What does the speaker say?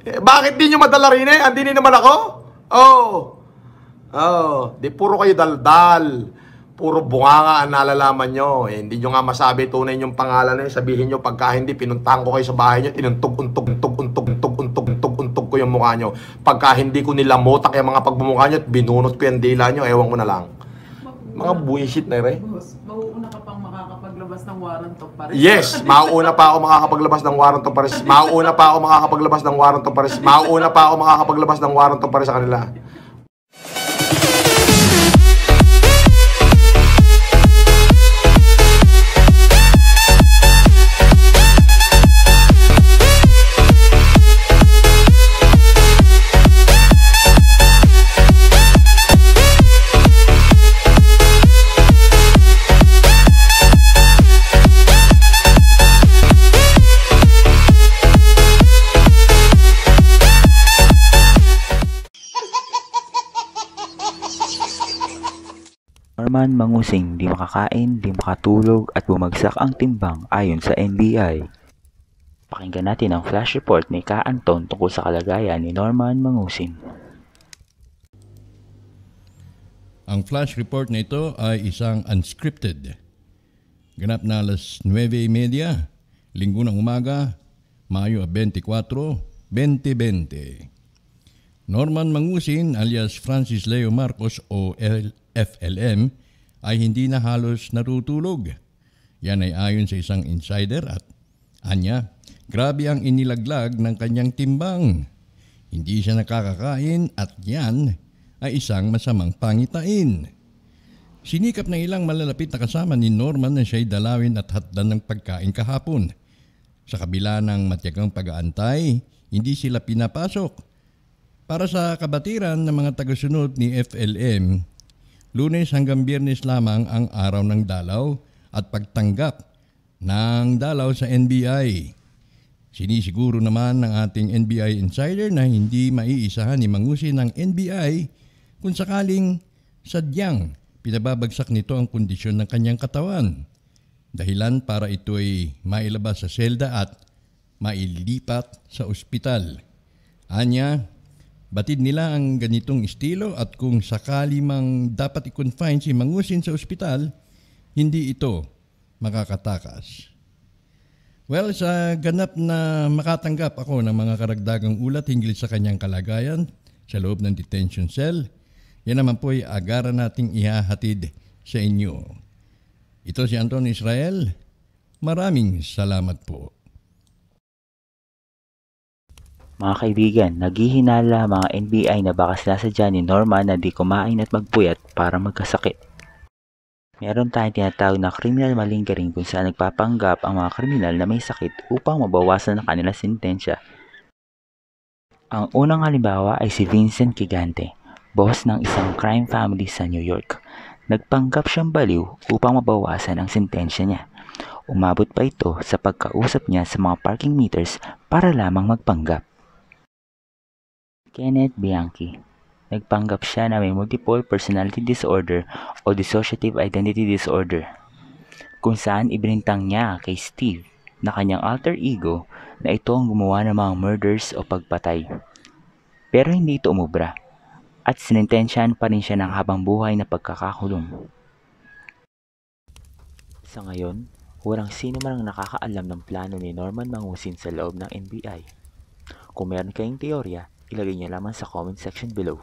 Eh, bakit di nyo madala rin eh? Andini naman ako? Oh. Oh. Di puro kayo daldal. Puro bunganga ang nalalaman nyo. Eh, hindi nyo nga masabi tunay yung pangalan na eh. Sabihin nyo pagka hindi pinuntahan ko kayo sa bahay nyo, tinuntog, untog, untog, untog, untog, untog, untog, untog ko yung mukha nyo. Pagka hindi ko nilamotak yung mga pagmumukha nyo at binunot ko yung dila nyo, ewan ko na lang. Mga bullshit na rin. Eh makapaglabas ng warrant of arrest. Yes, mauuna pa ako makakapaglabas ng warrant of arrest. Mauuna pa ako makakapaglabas ng warrant of arrest. Mauuna pa ako makakapaglabas ng warrant of arrest sa kanila. naman mangusing, di makakain, di makatulog at bumagsak ang timbang ayon sa NBI. Pakinggan natin ang flash report ni Ka Anton tungkol sa kalagayan ni Norman Mangusin. Ang flash report na ito ay isang unscripted. Ganap na alas 9.30, linggo ng umaga, Mayo 24, 2020. Norman Mangusin alias Francis Leo Marcos o FLM ay hindi na halos natutulog. Yan ay ayon sa isang insider at anya, grabe ang inilaglag ng kanyang timbang. Hindi siya nakakakain at yan ay isang masamang pangitain. Sinikap ng ilang malalapit na kasama ni Norman na siya'y dalawin at hatdan ng pagkain kahapon. Sa kabila ng matyagang pag-aantay, hindi sila pinapasok para sa kabatiran ng mga tagasunod ni FLM, lunes hanggang biyernes lamang ang araw ng dalaw at pagtanggap ng dalaw sa NBI. Sinisiguro naman ng ating NBI insider na hindi maiisahan ni Mangusi ng NBI kung sakaling sadyang pinababagsak nito ang kondisyon ng kanyang katawan. Dahilan para ito ay mailabas sa selda at mailipat sa ospital. Anya, Batid nila ang ganitong estilo at kung sakali mang dapat i-confine si Mangusin sa ospital, hindi ito makakatakas. Well, sa ganap na makatanggap ako ng mga karagdagang ulat hinggil sa kanyang kalagayan sa loob ng detention cell, yan naman po ay agara nating ihahatid sa inyo. Ito si Anton Israel. Maraming salamat po. Mga kaibigan, naghihinala mga NBI na baka sila sinasadya ni Norma na di kumain at magpuyat para magkasakit. Meron tayong tinatawag na criminal malingering kung saan nagpapanggap ang mga kriminal na may sakit upang mabawasan ang kanilang sentensya. Ang unang halimbawa ay si Vincent Gigante, boss ng isang crime family sa New York. Nagpanggap siyang baliw upang mabawasan ang sentensya niya. Umabot pa ito sa pagkausap niya sa mga parking meters para lamang magpanggap. Kenneth Bianchi. Nagpanggap siya na may multiple personality disorder o dissociative identity disorder kung saan ibinintang niya kay Steve na kanyang alter ego na ito ang gumawa ng mga murders o pagpatay. Pero hindi ito umubra at sinintensyahan pa rin siya ng habang buhay na pagkakakulong. Sa ngayon, walang sino man ang nakakaalam ng plano ni Norman Mangusin sa loob ng NBI. Kung meron kayong teorya, ilagay nyo lamang sa comment section below.